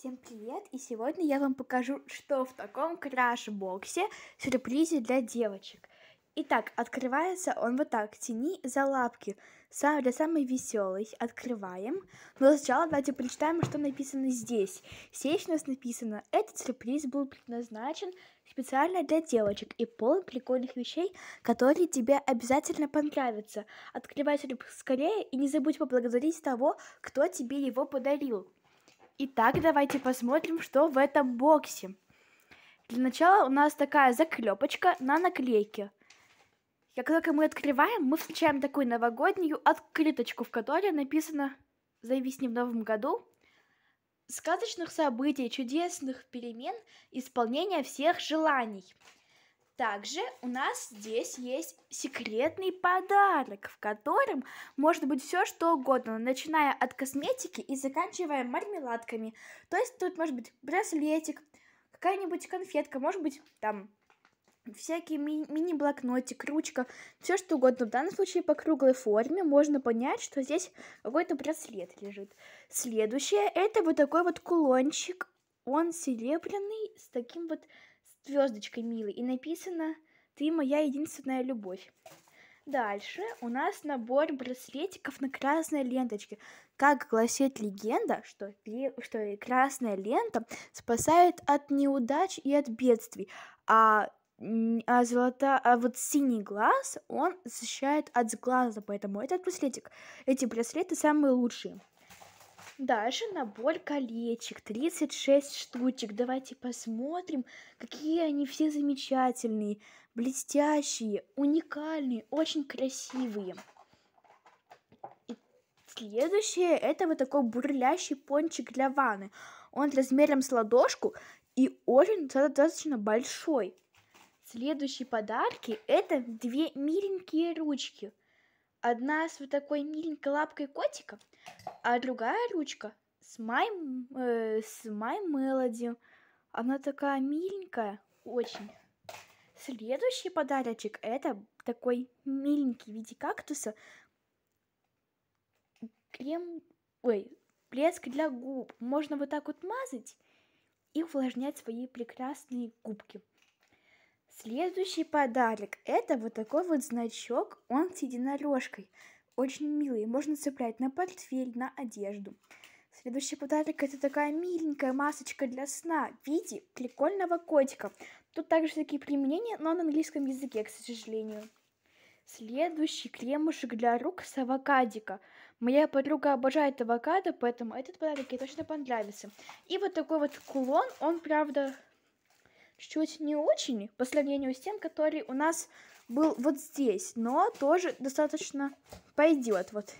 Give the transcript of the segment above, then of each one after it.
Всем привет! И сегодня я вам покажу, что в таком краш-боксе сюрпризе для девочек. Итак, открывается он вот так, тяни за лапки. Сам, для самой веселой открываем. Но сначала давайте прочитаем, что написано здесь. Здесь у нас написано, этот сюрприз был предназначен специально для девочек и полон прикольных вещей, которые тебе обязательно понравятся. Открывай сюрприз скорее и не забудь поблагодарить того, кто тебе его подарил. Итак, давайте посмотрим, что в этом боксе. Для начала у нас такая заклепочка на наклейке. Как только мы открываем, мы встречаем такую новогоднюю открыточку, в которой написано "Зависни в новом году», сказочных событий, чудесных перемен, исполнения всех желаний. Также у нас здесь есть секретный подарок, в котором может быть все что угодно, начиная от косметики и заканчивая мармеладками. То есть тут может быть браслетик, какая-нибудь конфетка, может быть там всякие ми- мини-блокнотик, ручка, все что угодно. В данном случае по круглой форме можно понять, что здесь какой-то браслет лежит. Следующее это вот такой вот кулончик. Он серебряный с таким вот звездочкой милый и написано «Ты моя единственная любовь». Дальше у нас набор браслетиков на красной ленточке. Как гласит легенда, что, что красная лента спасает от неудач и от бедствий, а, а, золота, а вот синий глаз, он защищает от сглаза, поэтому этот браслетик, эти браслеты самые лучшие. Дальше набор колечек, 36 штучек. Давайте посмотрим, какие они все замечательные, блестящие, уникальные, очень красивые. И следующее, это вот такой бурлящий пончик для ванны. Он размером с ладошку и очень достаточно большой. Следующие подарки это две миленькие ручки. Одна с вот такой миленькой лапкой котика, а другая ручка с Май, э, с Май Мелоди. Она такая миленькая, очень. Следующий подарочек – это такой миленький в виде кактуса крем, ой, блеск для губ. Можно вот так вот мазать и увлажнять свои прекрасные губки. Следующий подарок – это вот такой вот значок, он с единорожкой. Очень милый, можно цеплять на портфель, на одежду. Следующий подарок – это такая миленькая масочка для сна в виде прикольного котика. Тут также такие применения, но на английском языке, к сожалению. Следующий кремушек для рук с авокадика. Моя подруга обожает авокадо, поэтому этот подарок ей точно понравится. И вот такой вот кулон, он, правда, чуть не очень по сравнению с тем, который у нас был вот здесь, но тоже достаточно пойдет. Вот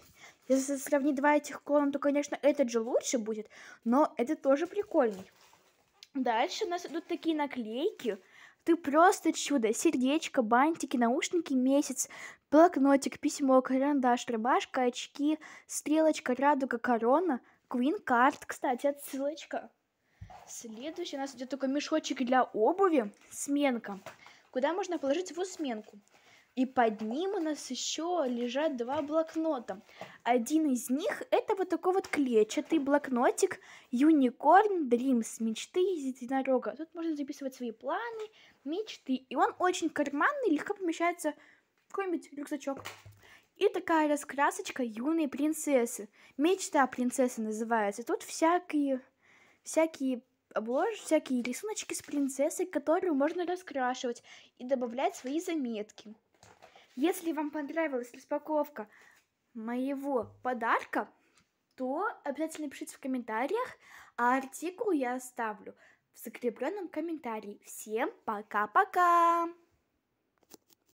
если сравнить два этих клона, то, конечно, этот же лучше будет, но это тоже прикольный. Дальше у нас идут такие наклейки. Ты просто чудо. Сердечко, бантики, наушники, месяц, блокнотик, письмо, карандаш, рыбашка, очки, стрелочка, радуга, корона, квин-карт, кстати, отсылочка. Следующий у нас идет только мешочек для обуви, сменка, куда можно положить его сменку. И под ним у нас еще лежат два блокнота. Один из них это вот такой вот клетчатый блокнотик Unicorn Dreams, мечты из единорога. Тут можно записывать свои планы, мечты. И он очень карманный, легко помещается в какой-нибудь рюкзачок. И такая раскрасочка юной принцессы. Мечта принцессы называется. Тут всякие, всякие обложишь всякие рисуночки с принцессой, которую можно раскрашивать и добавлять свои заметки. Если вам понравилась распаковка моего подарка, то обязательно пишите в комментариях, а артикул я оставлю в закрепленном комментарии. Всем пока-пока!